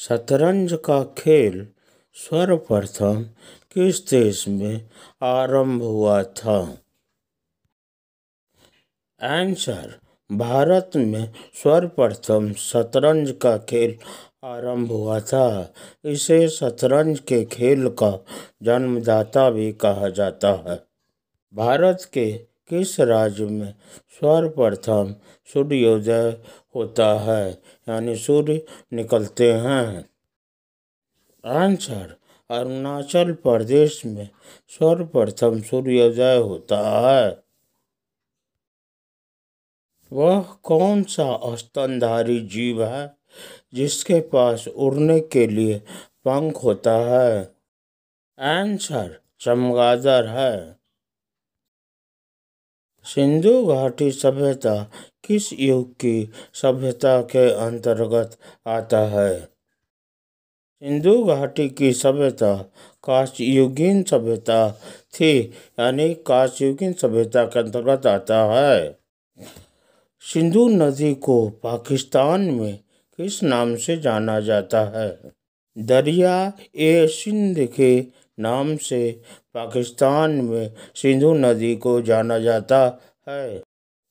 शतरंज का खेल सर्वप्रथम किस देश में आरंभ हुआ था आंसर भारत में सर्वप्रथम शतरंज का खेल आरंभ हुआ था इसे शतरंज के खेल का जन्मदाता भी कहा जाता है भारत के किस राज्य में सर्वप्रथम सूर्योदय होता है यानी सूर्य निकलते हैं आंसर अरुणाचल प्रदेश में सर्वप्रथम सूर्योदय होता है वह कौन सा स्तनधारी जीव है जिसके पास उड़ने के लिए पंख होता है आंसर चमगादड़ है सिंधु घाटी सभ्यता किस युग की सभ्यता के अंतर्गत आता है सिंधु घाटी की सभ्यता काशयुगीन सभ्यता थी यानी काशयुगीन सभ्यता के अंतर्गत आता है सिंधु नदी को पाकिस्तान में किस नाम से जाना जाता है दरिया ए सिंध के नाम से पाकिस्तान में सिंधु नदी को जाना जाता है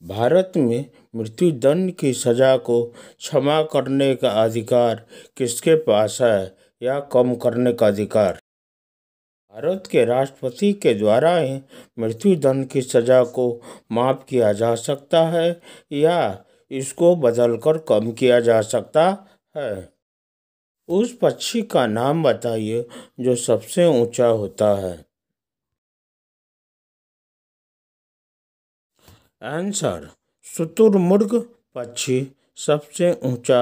भारत में मृत्युदंड की सजा को क्षमा करने का अधिकार किसके पास है या कम करने का अधिकार भारत के राष्ट्रपति के द्वारा ही मृत्युदंड की सजा को माफ किया जा सकता है या इसको बदलकर कम किया जा सकता है उस पक्षी का नाम बताइए जो सबसे ऊंचा होता है आंसर शुतुरमुर्ग पक्षी सबसे ऊंचा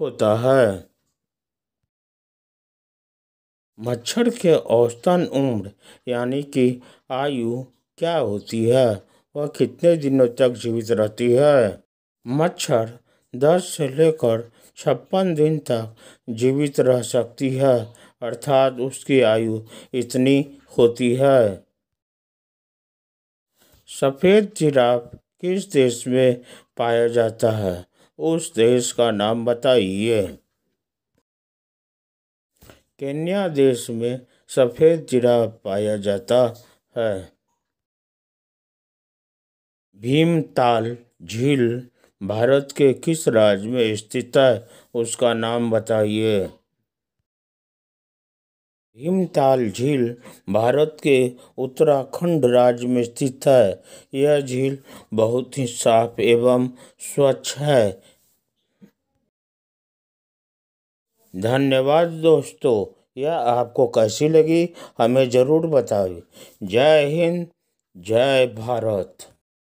होता है मच्छर के औसतन उम्र यानी कि आयु क्या होती है वह कितने दिनों तक जीवित रहती है मच्छर दस से लेकर छप्पन दिन तक जीवित रह सकती है अर्थात उसकी आयु इतनी होती है सफ़ेद जिराफ किस देश में पाया जाता है उस देश का नाम बताइए केन्या देश में सफ़ेद जिराफ पाया जाता है भीमताल झील भारत के किस राज्य में स्थित है उसका नाम बताइए हिमताल झील भारत के उत्तराखंड राज्य में स्थित है यह झील बहुत ही साफ एवं स्वच्छ है धन्यवाद दोस्तों यह आपको कैसी लगी हमें ज़रूर बताएं जय हिंद जय भारत